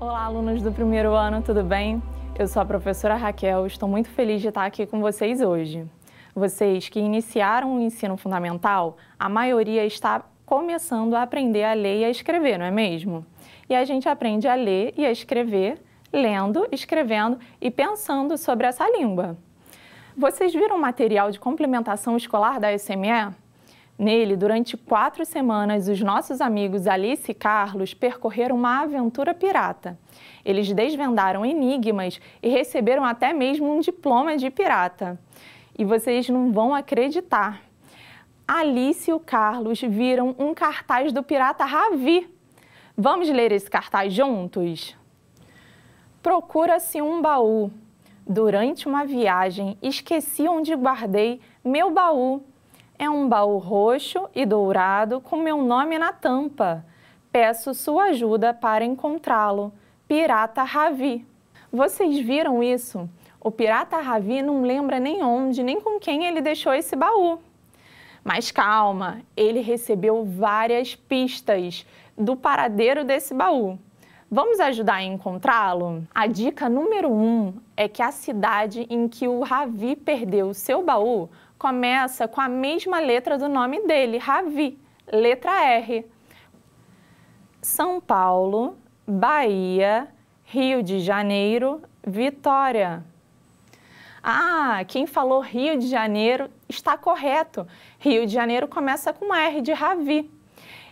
Olá, alunos do primeiro ano, tudo bem? Eu sou a professora Raquel, estou muito feliz de estar aqui com vocês hoje. Vocês que iniciaram o ensino fundamental, a maioria está começando a aprender a ler e a escrever, não é mesmo? E a gente aprende a ler e a escrever lendo, escrevendo e pensando sobre essa língua. Vocês viram o material de complementação escolar da SME? Nele, durante quatro semanas, os nossos amigos Alice e Carlos percorreram uma aventura pirata. Eles desvendaram enigmas e receberam até mesmo um diploma de pirata. E vocês não vão acreditar. Alice e o Carlos viram um cartaz do pirata Ravi. Vamos ler esse cartaz juntos? Procura-se um baú. Durante uma viagem, esqueci onde guardei meu baú é um baú roxo e dourado com meu nome na tampa. Peço sua ajuda para encontrá-lo. Pirata Ravi. Vocês viram isso? O pirata Ravi não lembra nem onde, nem com quem ele deixou esse baú. Mas calma, ele recebeu várias pistas do paradeiro desse baú. Vamos ajudar a encontrá-lo? A dica número um é que a cidade em que o Ravi perdeu seu baú começa com a mesma letra do nome dele, Ravi, letra R. São Paulo, Bahia, Rio de Janeiro, Vitória. Ah, quem falou Rio de Janeiro está correto. Rio de Janeiro começa com R de Ravi.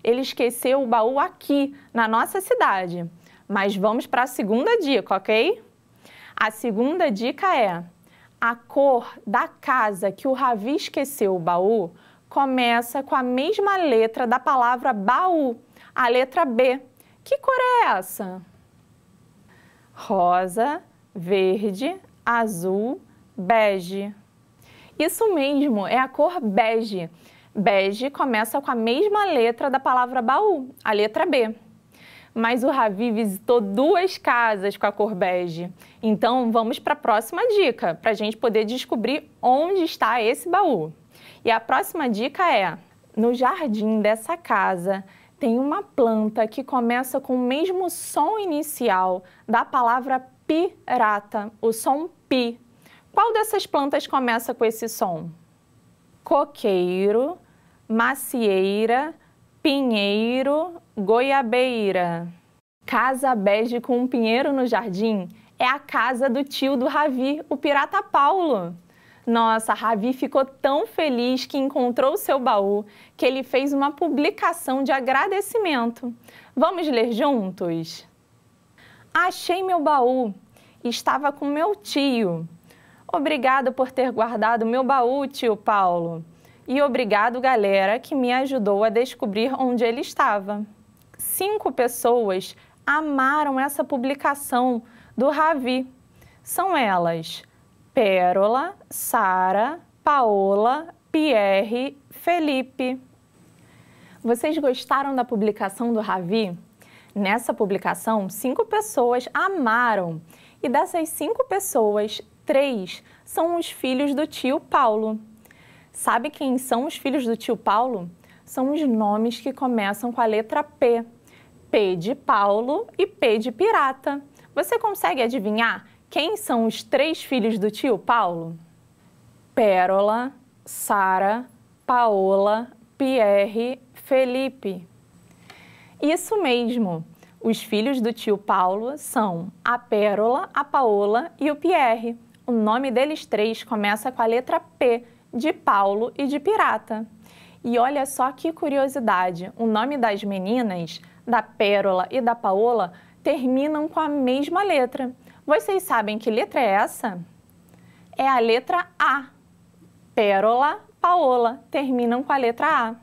Ele esqueceu o baú aqui, na nossa cidade. Mas vamos para a segunda dica, ok? A segunda dica é: a cor da casa que o Ravi esqueceu o baú começa com a mesma letra da palavra baú, a letra B. Que cor é essa? Rosa, verde, azul, bege. Isso mesmo, é a cor bege. Bege começa com a mesma letra da palavra baú, a letra B mas o Ravi visitou duas casas com a cor bege. Então vamos para a próxima dica, para a gente poder descobrir onde está esse baú. E a próxima dica é: no jardim dessa casa tem uma planta que começa com o mesmo som inicial da palavra pirata, o som pi. Qual dessas plantas começa com esse som? Coqueiro, macieira, pinheiro Goiabeira. Casa bege com um pinheiro no jardim é a casa do tio do Ravi, o pirata Paulo. Nossa, Ravi ficou tão feliz que encontrou seu baú que ele fez uma publicação de agradecimento. Vamos ler juntos? Achei meu baú. Estava com meu tio. Obrigado por ter guardado meu baú, tio Paulo. E obrigado, galera, que me ajudou a descobrir onde ele estava cinco pessoas amaram essa publicação do Ravi. São elas Pérola, Sara, Paola, Pierre, Felipe. Vocês gostaram da publicação do Ravi? Nessa publicação, cinco pessoas amaram. E dessas cinco pessoas, três são os filhos do tio Paulo. Sabe quem são os filhos do tio Paulo? são os nomes que começam com a letra P. P de Paulo e P de pirata. Você consegue adivinhar quem são os três filhos do tio Paulo? Pérola, Sara, Paola, Pierre, Felipe. Isso mesmo. Os filhos do tio Paulo são a Pérola, a Paola e o Pierre. O nome deles três começa com a letra P de Paulo e de pirata. E olha só que curiosidade: o nome das meninas, da Pérola e da Paola, terminam com a mesma letra. Vocês sabem que letra é essa? É a letra A. Pérola, Paola terminam com a letra A.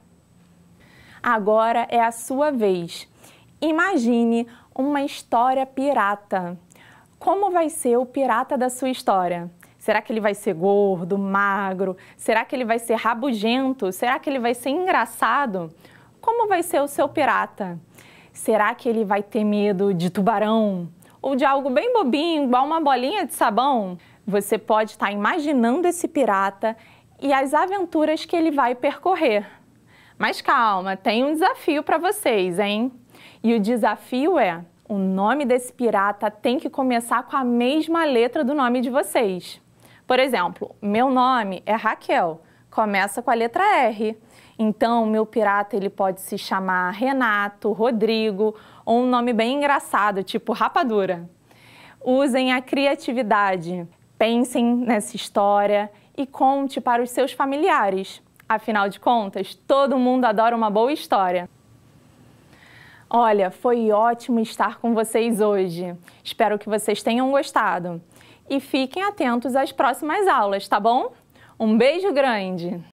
Agora é a sua vez. Imagine uma história pirata. Como vai ser o pirata da sua história? Será que ele vai ser gordo, magro? Será que ele vai ser rabugento? Será que ele vai ser engraçado? Como vai ser o seu pirata? Será que ele vai ter medo de tubarão? Ou de algo bem bobinho, igual uma bolinha de sabão? Você pode estar imaginando esse pirata e as aventuras que ele vai percorrer. Mas calma, tem um desafio para vocês, hein? E o desafio é: o nome desse pirata tem que começar com a mesma letra do nome de vocês. Por exemplo, meu nome é Raquel, começa com a letra R. Então, meu pirata ele pode se chamar Renato, Rodrigo ou um nome bem engraçado, tipo Rapadura. Usem a criatividade, pensem nessa história e conte para os seus familiares. Afinal de contas, todo mundo adora uma boa história. Olha, foi ótimo estar com vocês hoje. Espero que vocês tenham gostado e fiquem atentos às próximas aulas, tá bom? Um beijo grande!